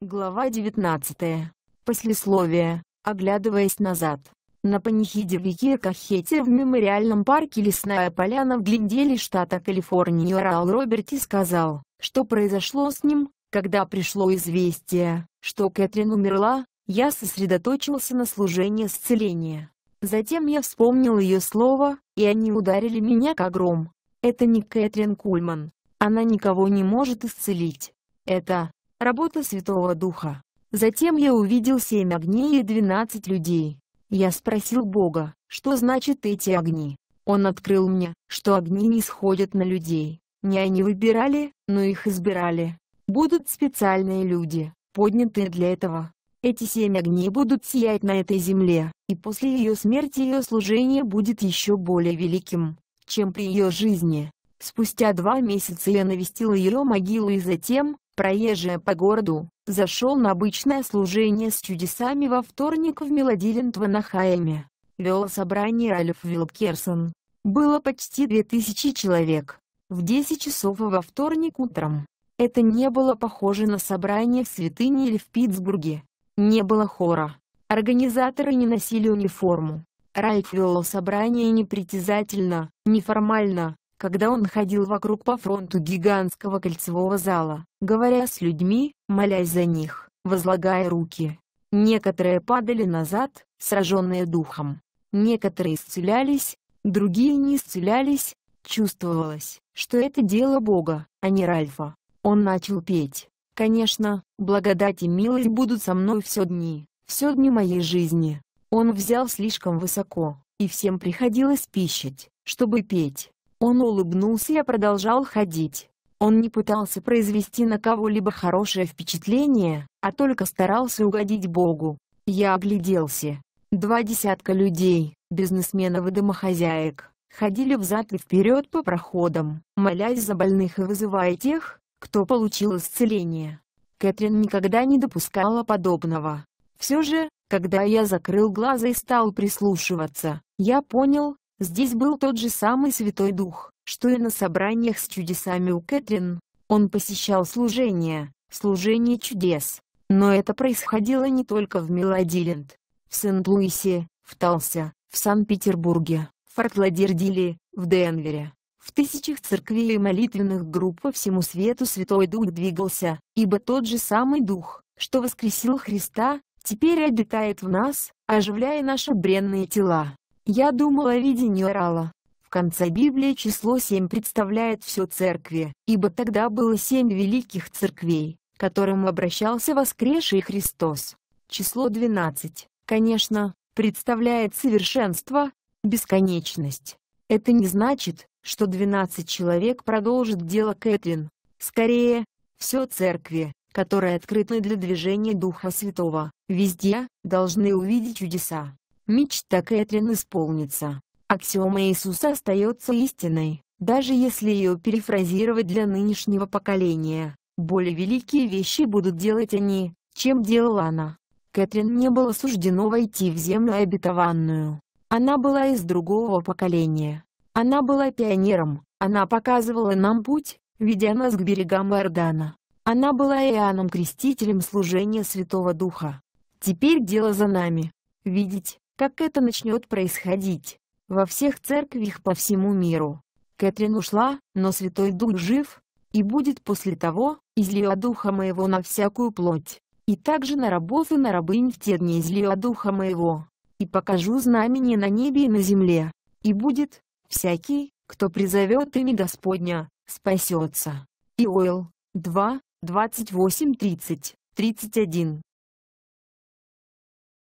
Глава 19. Послесловие. Оглядываясь назад. На панихиде в реке в мемориальном парке Лесная поляна в Глинделе штата Калифорния Орал Роберти сказал, что произошло с ним, когда пришло известие, что Кэтрин умерла, я сосредоточился на служении исцеления. Затем я вспомнил ее слово, и они ударили меня как гром. Это не Кэтрин Кульман. Она никого не может исцелить. Это Работа Святого Духа. Затем я увидел семь огней и двенадцать людей. Я спросил Бога, что значит эти огни. Он открыл мне, что огни не сходят на людей. Не они выбирали, но их избирали. Будут специальные люди, поднятые для этого. Эти семь огней будут сиять на этой земле, и после ее смерти ее служение будет еще более великим, чем при ее жизни. Спустя два месяца я навестил ее могилу и затем, проезжая по городу, зашел на обычное служение с чудесами во вторник в Мелодилен Тванахайме. Вел собрание Ральф Вилкерсон. Было почти две тысячи человек. В десять часов во вторник утром. Это не было похоже на собрание в святыне или в Питтсбурге. Не было хора. Организаторы не носили униформу. Райт вело собрание непритязательно, неформально, когда он ходил вокруг по фронту гигантского кольцевого зала, говоря с людьми, молясь за них, возлагая руки. Некоторые падали назад, сраженные духом. Некоторые исцелялись, другие не исцелялись. Чувствовалось, что это дело Бога, а не Ральфа. Он начал петь. Конечно, благодать и милость будут со мной все дни, все дни моей жизни. Он взял слишком высоко, и всем приходилось пищить, чтобы петь. Он улыбнулся и продолжал ходить. Он не пытался произвести на кого-либо хорошее впечатление, а только старался угодить Богу. Я огляделся. Два десятка людей, бизнесменов и домохозяек, ходили взад и вперед по проходам, молясь за больных и вызывая тех, кто получил исцеление. Кэтрин никогда не допускала подобного. Все же, когда я закрыл глаза и стал прислушиваться, я понял, Здесь был тот же самый Святой Дух, что и на собраниях с чудесами у Кэтрин. Он посещал служение, служение чудес. Но это происходило не только в Мелодиленд, в Сент-Луисе, в Талсе, в Санкт-Петербурге, в Форт-Ладердиле, в Денвере. В тысячах церквей и молитвенных групп по всему свету Святой Дух двигался, ибо тот же самый Дух, что воскресил Христа, теперь обитает в нас, оживляя наши бренные тела. Я думала, о видении орала. В конце Библии число 7 представляет все церкви, ибо тогда было семь великих церквей, к которым обращался воскресший Христос. Число 12, конечно, представляет совершенство, бесконечность. Это не значит, что 12 человек продолжит дело Кэтрин. Скорее, все церкви, которые открыты для движения Духа Святого, везде, должны увидеть чудеса мечта Кэтрин исполнится. Аксиома Иисуса остается истиной, даже если ее перефразировать для нынешнего поколения. Более великие вещи будут делать они, чем делала она. Кэтрин не было суждено войти в землю обетованную. Она была из другого поколения. Она была пионером, она показывала нам путь, ведя нас к берегам Иордана. Она была Иоанном Крестителем служения Святого Духа. Теперь дело за нами. Видеть, как это начнет происходить во всех церквях по всему миру. Кэтрин ушла, но Святой Дух жив, и будет после того, излия Духа моего на всякую плоть, и также на рабов и на рабынь в те дни излия Духа моего, и покажу знамение на небе и на земле, и будет, всякий, кто призовет имя Господня, спасется. Иоил, 2, 28-30, 31.